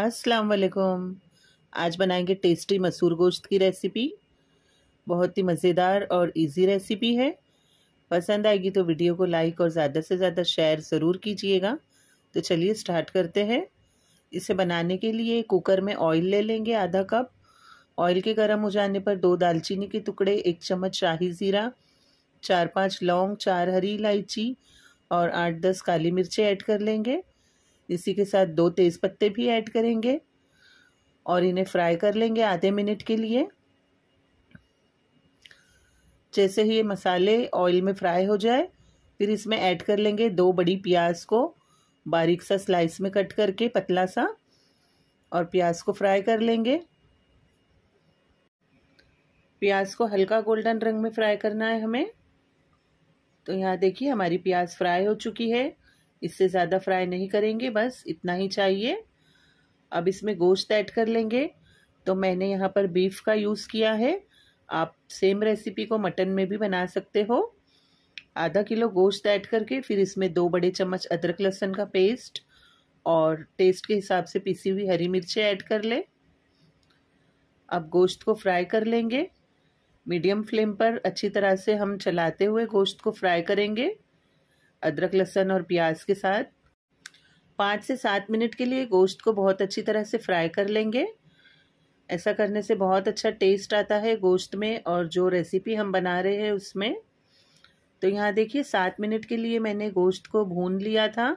अस्सलाम वालेकुम आज बनाएंगे टेस्टी मसूर गोश्त की रेसिपी बहुत ही मज़ेदार और इजी रेसिपी है पसंद आएगी तो वीडियो को लाइक और ज़्यादा से ज़्यादा शेयर ज़रूर कीजिएगा तो चलिए स्टार्ट करते हैं इसे बनाने के लिए कुकर में ऑयल ले लेंगे आधा कप ऑयल के गर्म हो जाने पर दो दालचीनी के टुकड़े एक चम्मच शाही ज़ीरा चार पाँच लौंग चार हरी इलायची और आठ दस काली मिर्चें ऐड कर लेंगे इसी के साथ दो तेज़ पत्ते भी ऐड करेंगे और इन्हें फ्राई कर लेंगे आधे मिनट के लिए जैसे ही ये मसाले ऑयल में फ्राई हो जाए फिर इसमें ऐड कर लेंगे दो बड़ी प्याज को बारीक सा स्लाइस में कट करके पतला सा और प्याज को फ्राई कर लेंगे प्याज को हल्का गोल्डन रंग में फ्राई करना है हमें तो यहाँ देखिए हमारी प्याज फ्राई हो चुकी है इससे ज़्यादा फ्राई नहीं करेंगे बस इतना ही चाहिए अब इसमें गोश्त ऐड कर लेंगे तो मैंने यहाँ पर बीफ का यूज़ किया है आप सेम रेसिपी को मटन में भी बना सकते हो आधा किलो गोश्त ऐड करके फिर इसमें दो बड़े चम्मच अदरक लहसुन का पेस्ट और टेस्ट के हिसाब से पीसी हुई हरी मिर्चें ऐड कर लें अब गोश्त को फ्राई कर लेंगे मीडियम फ्लेम पर अच्छी तरह से हम चलाते हुए गोश्त को फ्राई करेंगे अदरक लहसुन और प्याज के साथ पाँच से सात मिनट के लिए गोश्त को बहुत अच्छी तरह से फ्राई कर लेंगे ऐसा करने से बहुत अच्छा टेस्ट आता है गोश्त में और जो रेसिपी हम बना रहे हैं उसमें तो यहाँ देखिए सात मिनट के लिए मैंने गोश्त को भून लिया था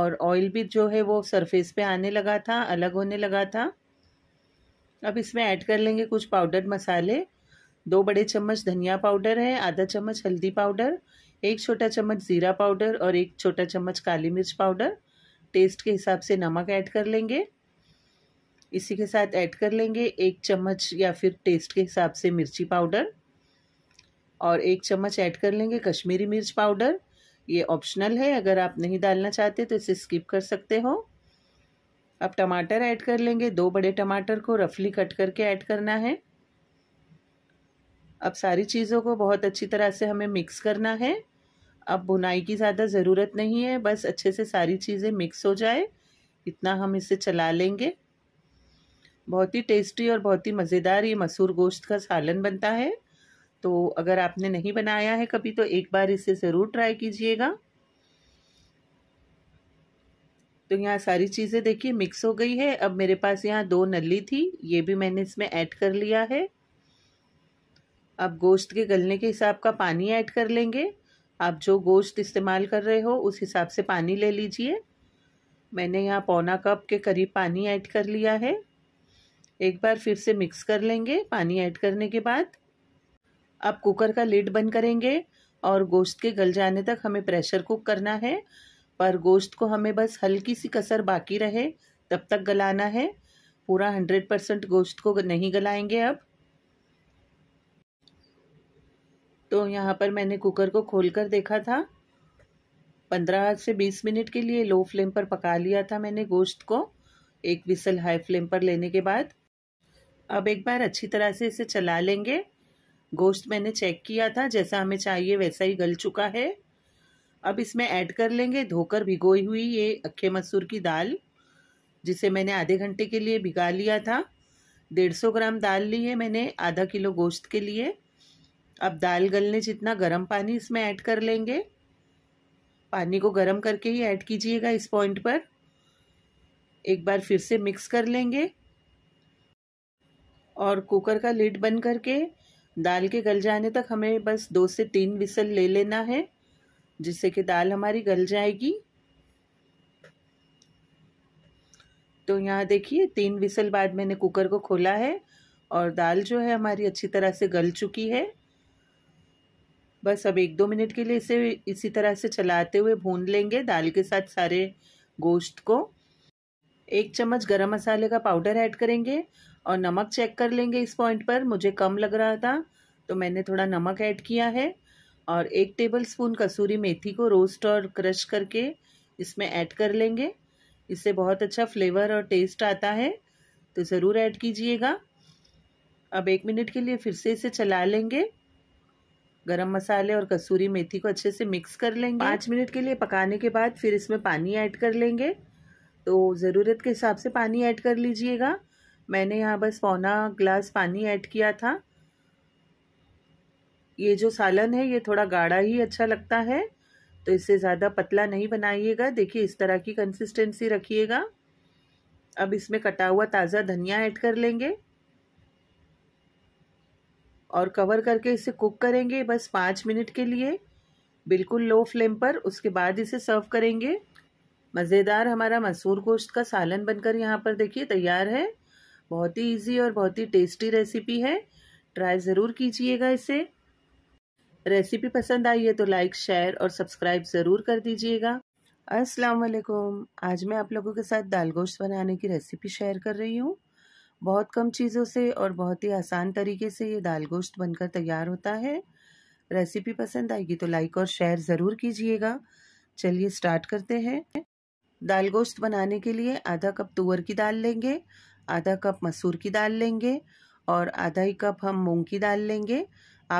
और ऑयल भी जो है वो सरफेस पे आने लगा था अलग होने लगा था अब इसमें ऐड कर लेंगे कुछ पाउडर मसाले दो बड़े चम्मच धनिया पाउडर है आधा चम्मच हल्दी पाउडर एक छोटा चम्मच ज़ीरा पाउडर और एक छोटा चम्मच काली मिर्च पाउडर टेस्ट के हिसाब से नमक ऐड कर लेंगे इसी के साथ ऐड कर लेंगे एक चम्मच या फिर टेस्ट के हिसाब से मिर्ची पाउडर और एक चम्मच ऐड कर लेंगे कश्मीरी मिर्च पाउडर ये ऑप्शनल है अगर आप नहीं डालना चाहते तो इसे स्किप कर सकते हो अब टमाटर ऐड कर लेंगे दो बड़े टमाटर को रफली कट करके ऐड करना है अब सारी चीज़ों को बहुत अच्छी तरह से हमें मिक्स करना है अब बुनाई की ज़्यादा ज़रूरत नहीं है बस अच्छे से सारी चीज़ें मिक्स हो जाए इतना हम इसे चला लेंगे बहुत ही टेस्टी और बहुत ही मज़ेदार ये मसूर गोश्त का सालन बनता है तो अगर आपने नहीं बनाया है कभी तो एक बार इसे ज़रूर ट्राई कीजिएगा तो यहाँ सारी चीज़ें देखिए मिक्स हो गई है अब मेरे पास यहाँ दो नली थी ये भी मैंने इसमें ऐड कर लिया है अब गोश्त के गलने के हिसाब का पानी ऐड कर लेंगे आप जो गोश्त इस्तेमाल कर रहे हो उस हिसाब से पानी ले लीजिए मैंने यहाँ पौना कप के करीब पानी ऐड कर लिया है एक बार फिर से मिक्स कर लेंगे पानी ऐड करने के बाद अब कुकर का लिड बंद करेंगे और गोश्त के गल जाने तक हमें प्रेशर कुक करना है पर गोश्त को हमें बस हल्की सी कसर बाकी रहे तब तक गलाना है पूरा हंड्रेड परसेंट गोश्त को नहीं गलाएंगे अब तो यहाँ पर मैंने कुकर को खोल कर देखा था पंद्रह से बीस मिनट के लिए लो फ्लेम पर पका लिया था मैंने गोश्त को एक विसल हाई फ्लेम पर लेने के बाद अब एक बार अच्छी तरह से इसे चला लेंगे गोश्त मैंने चेक किया था जैसा हमें चाहिए वैसा ही गल चुका है अब इसमें ऐड कर लेंगे धोकर भिगोई हुई ये अक्खे मसूर की दाल जिसे मैंने आधे घंटे के लिए भिगा लिया था डेढ़ सौ ग्राम दाल ली है मैंने आधा किलो गोश्त के लिए अब दाल गलने जितना गर्म पानी इसमें ऐड कर लेंगे पानी को गर्म करके ही ऐड कीजिएगा इस पॉइंट पर एक बार फिर से मिक्स कर लेंगे और कुकर का लिड बंद करके दाल के गल जाने तक हमें बस दो से तीन विसल ले लेना है जिससे कि दाल हमारी गल जाएगी तो यहाँ देखिए तीन विसल बाद मैंने कुकर को खोला है और दाल जो है हमारी अच्छी तरह से गल चुकी है बस अब एक दो मिनट के लिए इसे इसी तरह से चलाते हुए भून लेंगे दाल के साथ सारे गोश्त को एक चम्मच गरम मसाले का पाउडर ऐड करेंगे और नमक चेक कर लेंगे इस पॉइंट पर मुझे कम लग रहा था तो मैंने थोड़ा नमक ऐड किया है और एक टेबल स्पून कसूरी मेथी को रोस्ट और क्रश करके इसमें ऐड कर लेंगे इससे बहुत अच्छा फ्लेवर और टेस्ट आता है तो ज़रूर ऐड कीजिएगा अब एक मिनट के लिए फिर से इसे चला लेंगे गरम मसाले और कसूरी मेथी को अच्छे से मिक्स कर लेंगे पाँच मिनट के लिए पकाने के बाद फिर इसमें पानी ऐड कर लेंगे तो ज़रूरत के हिसाब से पानी ऐड कर लीजिएगा मैंने यहाँ बस पौना ग्लास पानी ऐड किया था ये जो सालन है ये थोड़ा गाढ़ा ही अच्छा लगता है तो इसे ज़्यादा पतला नहीं बनाइएगा देखिए इस तरह की कंसिस्टेंसी रखिएगा अब इसमें कटा हुआ ताज़ा धनिया ऐड कर लेंगे और कवर करके इसे कुक करेंगे बस पाँच मिनट के लिए बिल्कुल लो फ्लेम पर उसके बाद इसे सर्व करेंगे मज़ेदार हमारा मसूर गोश्त का सालन बनकर यहाँ पर देखिए तैयार है बहुत ही इजी और बहुत ही टेस्टी रेसिपी है ट्राई ज़रूर कीजिएगा इसे रेसिपी पसंद आई है तो लाइक शेयर और सब्सक्राइब ज़रूर कर दीजिएगा अस्सलाम वालेकुम आज मैं आप लोगों के साथ दाल गोश्त बनाने की रेसिपी शेयर कर रही हूँ बहुत कम चीज़ों से और बहुत ही आसान तरीके से ये दाल गोश्त बनकर तैयार होता है रेसिपी पसंद आएगी तो लाइक और शेयर ज़रूर कीजिएगा चलिए स्टार्ट करते हैं दाल गोश्त बनाने के लिए आधा कप तुअर की दाल लेंगे आधा कप मसूर की दाल लेंगे और आधा ही कप हम मूंग की दाल लेंगे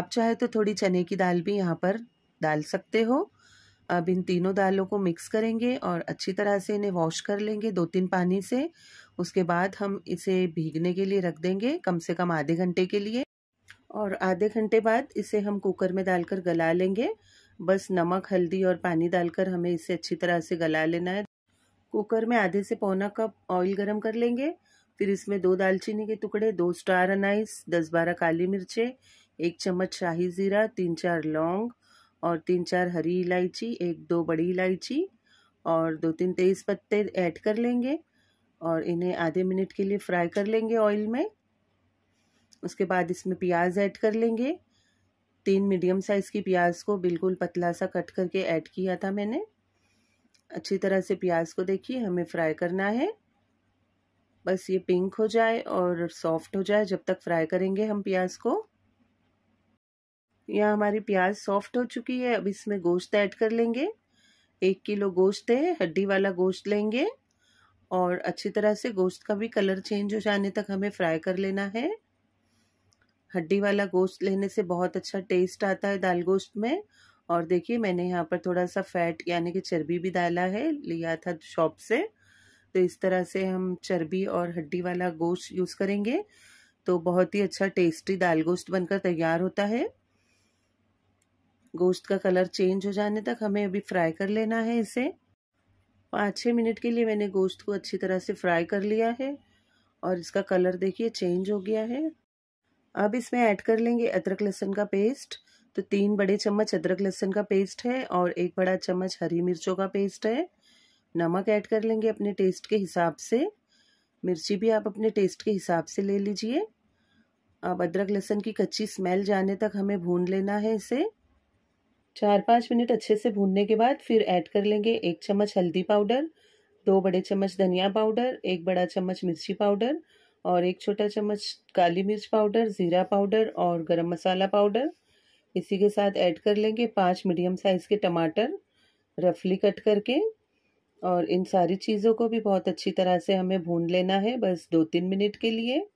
आप चाहे तो थोड़ी चने की दाल भी यहाँ पर डाल सकते हो अब इन तीनों दालों को मिक्स करेंगे और अच्छी तरह से इन्हें वॉश कर लेंगे दो तीन पानी से उसके बाद हम इसे भीगने के लिए रख देंगे कम से कम आधे घंटे के लिए और आधे घंटे बाद इसे हम कुकर में डालकर गला लेंगे बस नमक हल्दी और पानी डालकर हमें इसे अच्छी तरह से गला लेना है कुकर में आधे से पौना कप ऑयल गरम कर लेंगे फिर इसमें दो दालचीनी के टुकड़े दो स्टार अनाइस दस बारह काली मिर्चें एक चम्मच शाही ज़ीरा तीन चार लौंग और तीन चार हरी इलायची एक दो बड़ी इलायची और दो तीन तेज़ पत्ते ऐड कर लेंगे और इन्हें आधे मिनट के लिए फ्राई कर लेंगे ऑयल में उसके बाद इसमें प्याज ऐड कर लेंगे तीन मीडियम साइज़ की प्याज को बिल्कुल पतला सा कट करके ऐड किया था मैंने अच्छी तरह से प्याज को देखिए हमें फ्राई करना है बस ये पिंक हो जाए और सॉफ्ट हो जाए जब तक फ्राई करेंगे हम प्याज को यहाँ हमारी प्याज सॉफ्ट हो चुकी है अब इसमें गोश्त ऐड कर लेंगे एक किलो गोश्त है हड्डी वाला गोश्त लेंगे और अच्छी तरह से गोश्त का भी कलर चेंज हो जाने तक हमें फ्राई कर लेना है हड्डी वाला गोश्त लेने से बहुत अच्छा टेस्ट आता है दाल गोश्त में और देखिए मैंने यहाँ पर थोड़ा सा फैट यानी कि चर्बी भी डाला है लिया था शॉप से तो इस तरह से हम चर्बी और हड्डी वाला गोश्त यूज़ करेंगे तो बहुत ही अच्छा टेस्टी दाल गोश्त बनकर तैयार होता है गोश्त का कलर चेंज हो जाने तक हमें अभी फ्राई कर लेना है इसे पाँच छः मिनट के लिए मैंने गोश्त को अच्छी तरह से फ्राई कर लिया है और इसका कलर देखिए चेंज हो गया है अब इसमें ऐड कर लेंगे अदरक लहसुन का पेस्ट तो तीन बड़े चम्मच अदरक लहसुन का पेस्ट है और एक बड़ा चम्मच हरी मिर्चों का पेस्ट है नमक ऐड कर लेंगे अपने टेस्ट के हिसाब से मिर्ची भी आप अपने टेस्ट के हिसाब से ले लीजिए अब अदरक लहसुन की कच्ची स्मेल जाने तक हमें भून लेना है इसे चार पाँच मिनट अच्छे से भूनने के बाद फिर ऐड कर लेंगे एक चम्मच हल्दी पाउडर दो बड़े चम्मच धनिया पाउडर एक बड़ा चम्मच मिर्ची पाउडर और एक छोटा चम्मच काली मिर्च पाउडर ज़ीरा पाउडर और गरम मसाला पाउडर इसी के साथ ऐड कर लेंगे पाँच मीडियम साइज़ के टमाटर रफली कट करके और इन सारी चीज़ों को भी बहुत अच्छी तरह से हमें भून लेना है बस दो तीन मिनट के लिए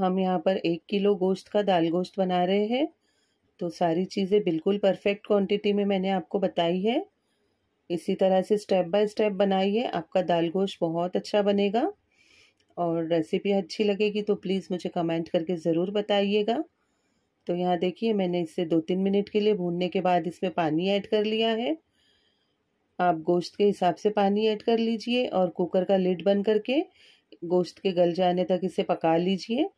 हम यहाँ पर एक किलो गोश्त का दाल गोश्त बना रहे हैं तो सारी चीज़ें बिल्कुल परफेक्ट क्वांटिटी में मैंने आपको बताई है इसी तरह से स्टेप बाय स्टेप बनाइए आपका दाल गोश्त बहुत अच्छा बनेगा और रेसिपी अच्छी लगेगी तो प्लीज़ मुझे कमेंट करके ज़रूर बताइएगा तो यहाँ देखिए मैंने इसे दो तीन मिनट के लिए भूनने के बाद इसमें पानी ऐड कर लिया है आप गोश्त के हिसाब से पानी ऐड कर लीजिए और कुकर का लिड बंद करके गोश्त के गल जाने तक इसे पका लीजिए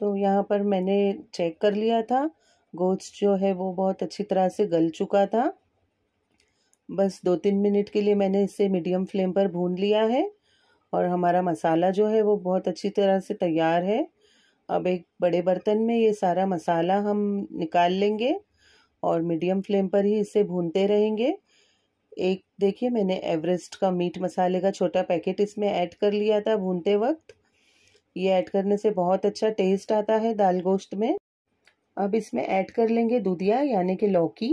तो यहाँ पर मैंने चेक कर लिया था गोश्त जो है वो बहुत अच्छी तरह से गल चुका था बस दो तीन मिनट के लिए मैंने इसे मीडियम फ्लेम पर भून लिया है और हमारा मसाला जो है वो बहुत अच्छी तरह से तैयार है अब एक बड़े बर्तन में ये सारा मसाला हम निकाल लेंगे और मीडियम फ्लेम पर ही इसे भूनते रहेंगे एक देखिए मैंने एवरेस्ट का मीट मसाले का छोटा पैकेट इसमें ऐड कर लिया था भूनते वक्त ये ऐड करने से बहुत अच्छा टेस्ट आता है दाल गोश्त में अब इसमें ऐड कर लेंगे दूधिया यानी कि लौकी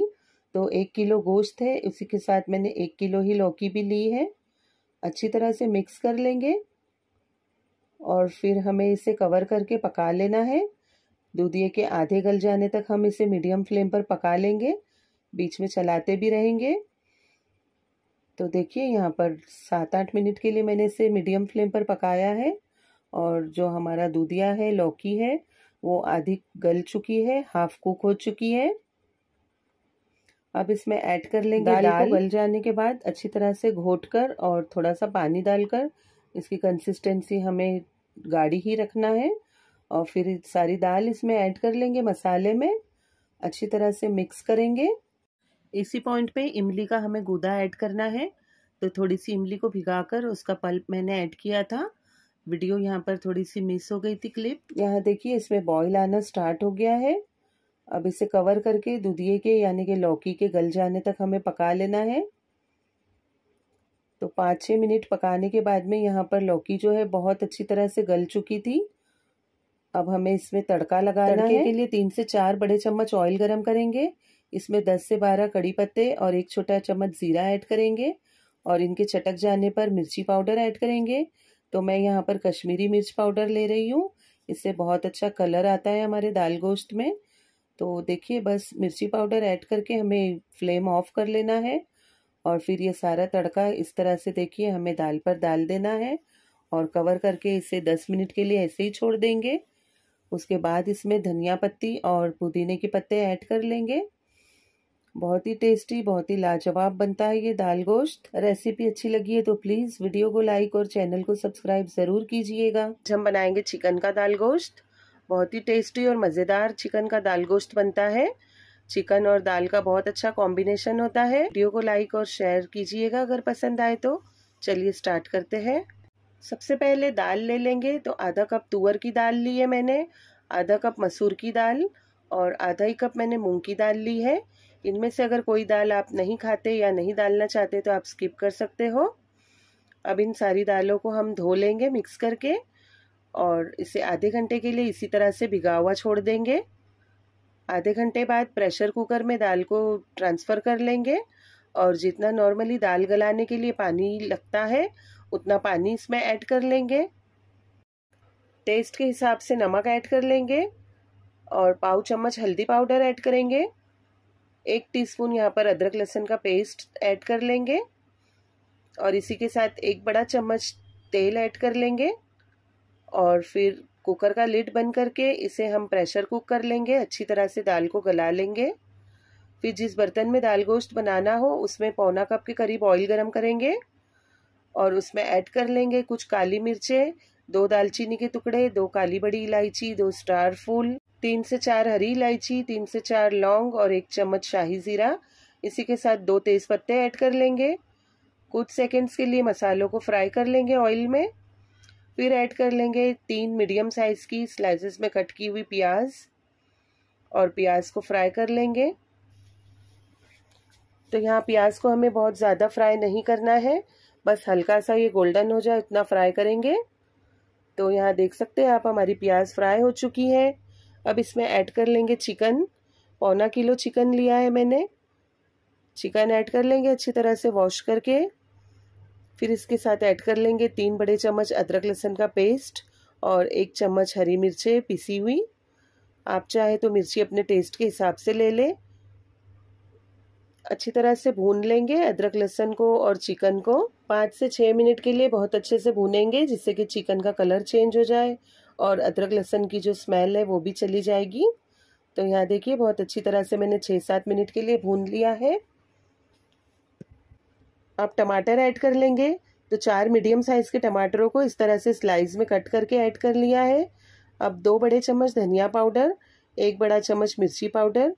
तो एक किलो गोश्त है उसी के साथ मैंने एक किलो ही लौकी भी ली है अच्छी तरह से मिक्स कर लेंगे और फिर हमें इसे कवर करके पका लेना है दूधिए के आधे गल जाने तक हम इसे मीडियम फ्लेम पर पका लेंगे बीच में चलाते भी रहेंगे तो देखिए यहाँ पर सात आठ मिनट के लिए मैंने इसे मीडियम फ्लेम पर पकाया है और जो हमारा दूधिया है लौकी है वो आधी गल चुकी है हाफ कुक हो चुकी है अब इसमें ऐड कर लेंगे दाल, दाल को गल जाने के बाद अच्छी तरह से घोट कर और थोड़ा सा पानी डालकर इसकी कंसिस्टेंसी हमें गाढ़ी ही रखना है और फिर सारी दाल इसमें ऐड कर लेंगे मसाले में अच्छी तरह से मिक्स करेंगे इसी पॉइंट पे इमली का हमें गूदा ऐड करना है तो थोड़ी सी इमली को भिगाकर उसका पल्प मैंने ऐड किया था वीडियो यहाँ पर थोड़ी सी मिस हो गई थी क्लिप यहाँ देखिए इसमें बॉईल आना स्टार्ट हो गया है अब इसे कवर करके दुधिए के यानी कि लौकी के गल जाने तक हमें पका लेना है तो पाँच छः मिनट पकाने के बाद में यहाँ पर लौकी जो है बहुत अच्छी तरह से गल चुकी थी अब हमें इसमें तड़का लगाना तड़के है के लिए तीन से चार बड़े चम्मच ऑयल गरम करेंगे इसमें दस से बारह कड़ी पत्ते और एक छोटा चम्मच ज़ीरा ऐड करेंगे और इनके चटक जाने पर मिर्ची पाउडर ऐड करेंगे तो मैं यहाँ पर कश्मीरी मिर्च पाउडर ले रही हूँ इससे बहुत अच्छा कलर आता है हमारे दाल गोश्त में तो देखिए बस मिर्ची पाउडर ऐड करके हमें फ्लेम ऑफ कर लेना है और फिर ये सारा तड़का इस तरह से देखिए हमें दाल पर डाल देना है और कवर करके इसे दस मिनट के लिए ऐसे ही छोड़ देंगे उसके बाद इसमें धनिया पत्ती और पुदीने के पत्ते ऐड कर लेंगे बहुत ही टेस्टी बहुत ही लाजवाब बनता है ये दाल गोश्त रेसिपी अच्छी लगी है तो प्लीज वीडियो को लाइक और चैनल को सब्सक्राइब जरूर कीजिएगा हम बनाएंगे चिकन का दाल गोश्त बहुत ही टेस्टी और मज़ेदार चिकन का दाल गोश्त बनता है चिकन और दाल का बहुत अच्छा कॉम्बिनेशन होता है वीडियो को लाइक और शेयर कीजिएगा अगर पसंद आए तो चलिए स्टार्ट करते हैं सबसे पहले दाल ले लेंगे तो आधा कप तुअर की दाल ली है मैंने आधा कप मसूर की दाल और आधा ही कप मैंने मूंग की दाल ली है इनमें से अगर कोई दाल आप नहीं खाते या नहीं डालना चाहते तो आप स्किप कर सकते हो अब इन सारी दालों को हम धो लेंगे मिक्स करके और इसे आधे घंटे के लिए इसी तरह से भिगा हुआ छोड़ देंगे आधे घंटे बाद प्रेशर कुकर में दाल को ट्रांसफ़र कर लेंगे और जितना नॉर्मली दाल गलाने के लिए पानी लगता है उतना पानी इसमें ऐड कर लेंगे टेस्ट के हिसाब से नमक ऐड कर लेंगे और पाव चम्मच हल्दी पाउडर ऐड करेंगे एक टीस्पून यहाँ पर अदरक लहसुन का पेस्ट ऐड कर लेंगे और इसी के साथ एक बड़ा चम्मच तेल ऐड कर लेंगे और फिर कुकर का लिड बंद करके इसे हम प्रेशर कुक कर लेंगे अच्छी तरह से दाल को गला लेंगे फिर जिस बर्तन में दाल गोश्त बनाना हो उसमें पौना कप के करीब ऑयल गरम करेंगे और उसमें ऐड कर लेंगे कुछ काली मिर्चें दो दालचीनी के टुकड़े दो काली बड़ी इलायची दो स्टार फूल तीन से चार हरी इलायची तीन से चार लौंग और एक चम्मच शाही ज़ीरा इसी के साथ दो तेज़ पत्ते ऐड कर लेंगे कुछ सेकंड्स के लिए मसालों को फ्राई कर लेंगे ऑयल में फिर ऐड कर लेंगे तीन मीडियम साइज़ की स्लाइसेस में कट की हुई प्याज और प्याज को फ्राई कर लेंगे तो यहाँ प्याज को हमें बहुत ज़्यादा फ्राई नहीं करना है बस हल्का सा ये गोल्डन हो जाए उतना फ्राई करेंगे तो यहाँ देख सकते हैं आप हमारी प्याज फ्राई हो चुकी है अब इसमें ऐड कर लेंगे चिकन पौना किलो चिकन लिया है मैंने चिकन ऐड कर लेंगे अच्छी तरह से वॉश करके फिर इसके साथ ऐड कर लेंगे तीन बड़े चम्मच अदरक लहसुन का पेस्ट और एक चम्मच हरी मिर्चें पिसी हुई आप चाहे तो मिर्ची अपने टेस्ट के हिसाब से ले लें अच्छी तरह से भून लेंगे अदरक लहसुन को और चिकन को पाँच से छः मिनट के लिए बहुत अच्छे से भूनेंगे जिससे कि चिकन का कलर चेंज हो जाए और अदरक लहसुन की जो स्मेल है वो भी चली जाएगी तो यहाँ देखिए बहुत अच्छी तरह से मैंने छः सात मिनट के लिए भून लिया है आप टमाटर ऐड कर लेंगे तो चार मीडियम साइज़ के टमाटरों को इस तरह से स्लाइस में कट करके ऐड कर लिया है अब दो बड़े चम्मच धनिया पाउडर एक बड़ा चम्मच मिर्ची पाउडर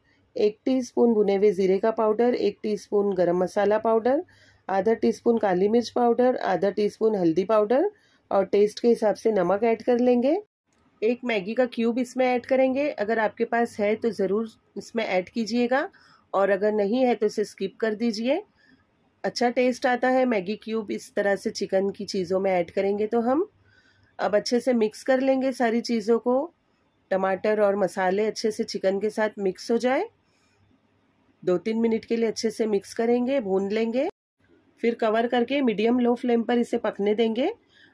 एक टीस्पून भुने हुए ज़ीरे का पाउडर एक टीस्पून गरम मसाला पाउडर आधा टीस्पून काली मिर्च पाउडर आधा टीस्पून हल्दी पाउडर और टेस्ट के हिसाब से नमक ऐड कर लेंगे एक मैगी का क्यूब इसमें ऐड करेंगे अगर आपके पास है तो ज़रूर इसमें ऐड कीजिएगा और अगर नहीं है तो इसे स्किप कर दीजिए अच्छा टेस्ट आता है मैगी क्यूब इस तरह से चिकन की चीज़ों में ऐड करेंगे तो हम अब अच्छे से मिक्स कर लेंगे सारी चीज़ों को टमाटर और मसाले अच्छे से चिकन के साथ मिक्स हो जाए दो तीन मिनट के लिए अच्छे से मिक्स करेंगे भून लेंगे फिर कवर करके मीडियम लो फ्लेम पर इसे पकने देंगे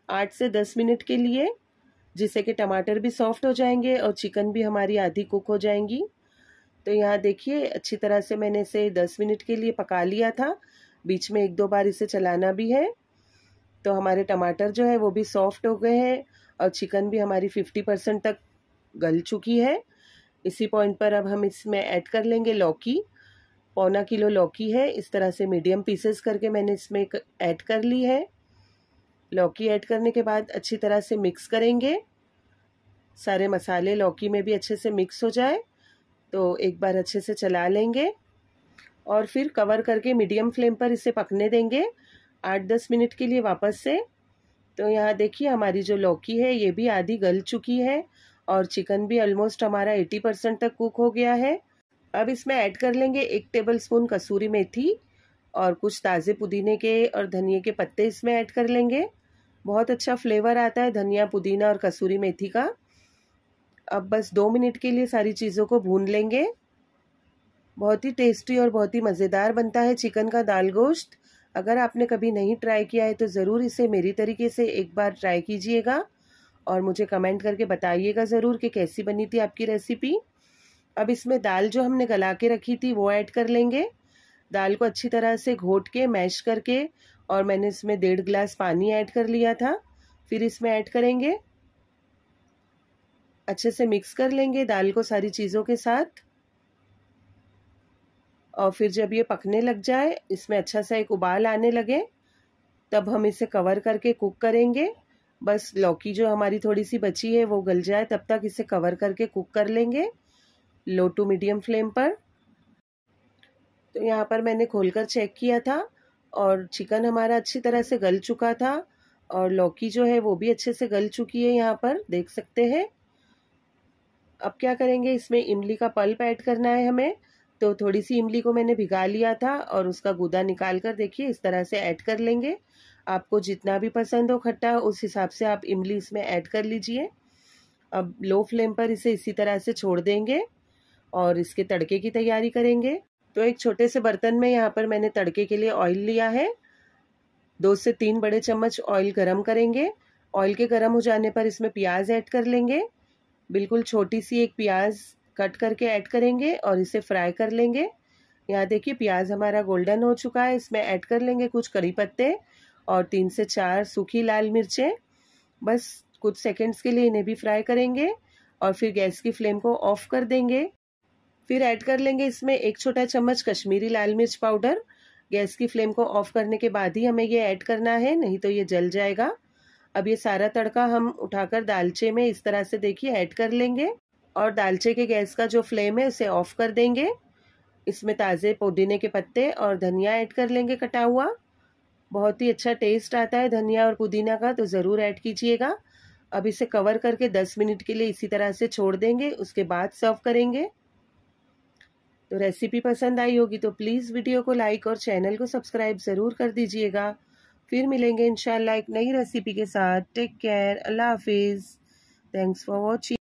आठ से दस मिनट के लिए जिससे कि टमाटर भी सॉफ्ट हो जाएंगे और चिकन भी हमारी आधी कुक हो जाएंगी तो यहाँ देखिए अच्छी तरह से मैंने इसे दस मिनट के लिए पका लिया था बीच में एक दो बार इसे चलाना भी है तो हमारे टमाटर जो है वो भी सॉफ्ट हो गए हैं और चिकन भी हमारी फिफ्टी परसेंट तक गल चुकी है इसी पॉइंट पर अब हम इसमें ऐड कर लेंगे लौकी पौना किलो लौकी है इस तरह से मीडियम पीसेस करके मैंने इसमें ऐड कर ली है लौकी ऐड करने के बाद अच्छी तरह से मिक्स करेंगे सारे मसाले लौकी में भी अच्छे से मिक्स हो जाए तो एक बार अच्छे से चला लेंगे और फिर कवर करके मीडियम फ्लेम पर इसे पकने देंगे आठ दस मिनट के लिए वापस से तो यहाँ देखिए हमारी जो लौकी है ये भी आधी गल चुकी है और चिकन भी ऑलमोस्ट हमारा एटी परसेंट तक कुक हो गया है अब इसमें ऐड कर लेंगे एक टेबल स्पून कसूरी मेथी और कुछ ताज़े पुदीने के और धनिए के पत्ते इसमें ऐड कर लेंगे बहुत अच्छा फ्लेवर आता है धनिया पुदीना और कसूरी मेथी का अब बस दो मिनट के लिए सारी चीज़ों को भून लेंगे बहुत ही टेस्टी और बहुत ही मज़ेदार बनता है चिकन का दाल गोश्त अगर आपने कभी नहीं ट्राई किया है तो ज़रूर इसे मेरी तरीके से एक बार ट्राई कीजिएगा और मुझे कमेंट करके बताइएगा ज़रूर कि कैसी बनी थी आपकी रेसिपी अब इसमें दाल जो हमने गला के रखी थी वो ऐड कर लेंगे दाल को अच्छी तरह से घोट के मैश करके और मैंने इसमें डेढ़ गिलास पानी ऐड कर लिया था फिर इसमें ऐड करेंगे अच्छे से मिक्स कर लेंगे दाल को सारी चीज़ों के साथ और फिर जब ये पकने लग जाए इसमें अच्छा सा एक उबाल आने लगे तब हम इसे कवर करके कुक करेंगे बस लौकी जो हमारी थोड़ी सी बची है वो गल जाए तब तक इसे कवर करके कुक कर लेंगे लो टू मीडियम फ्लेम पर तो यहाँ पर मैंने खोलकर चेक किया था और चिकन हमारा अच्छी तरह से गल चुका था और लौकी जो है वो भी अच्छे से गल चुकी है यहाँ पर देख सकते हैं अब क्या करेंगे इसमें इमली का पल्प ऐड करना है हमें तो थोड़ी सी इमली को मैंने भिगा लिया था और उसका गुदा निकाल कर देखिए इस तरह से ऐड कर लेंगे आपको जितना भी पसंद हो खट्टा उस हिसाब से आप इमली इसमें ऐड कर लीजिए अब लो फ्लेम पर इसे इसी तरह से छोड़ देंगे और इसके तड़के की तैयारी करेंगे तो एक छोटे से बर्तन में यहाँ पर मैंने तड़के के लिए ऑयल लिया है दो से तीन बड़े चम्मच ऑयल गरम करेंगे ऑयल के गरम हो जाने पर इसमें प्याज ऐड कर लेंगे बिल्कुल छोटी सी एक प्याज कट करके ऐड करेंगे और इसे फ्राई कर लेंगे यहाँ देखिए प्याज हमारा गोल्डन हो चुका है इसमें ऐड कर लेंगे कुछ करी पत्ते और तीन से चार सूखी लाल मिर्चें बस कुछ सेकेंड्स के लिए इन्हें भी फ्राई करेंगे और फिर गैस की फ्लेम को ऑफ कर देंगे फिर ऐड कर लेंगे इसमें एक छोटा चम्मच कश्मीरी लाल मिर्च पाउडर गैस की फ्लेम को ऑफ करने के बाद ही हमें ये ऐड करना है नहीं तो ये जल जाएगा अब ये सारा तड़का हम उठाकर दालचे में इस तरह से देखिए ऐड कर लेंगे और दालचे के गैस का जो फ्लेम है उसे ऑफ कर देंगे इसमें ताज़े पुदीने के पत्ते और धनिया ऐड कर लेंगे कटा हुआ बहुत ही अच्छा टेस्ट आता है धनिया और पुदीना का तो ज़रूर ऐड कीजिएगा अब इसे कवर करके 10 मिनट के लिए इसी तरह से छोड़ देंगे उसके बाद सर्व करेंगे तो रेसिपी पसंद आई होगी तो प्लीज़ वीडियो को लाइक और चैनल को सब्सक्राइब ज़रूर कर दीजिएगा फिर मिलेंगे इनशाला एक नई रेसिपी के साथ टेक केयर अल्लाह हाफिज़ थैंक्स फॉर वॉचिंग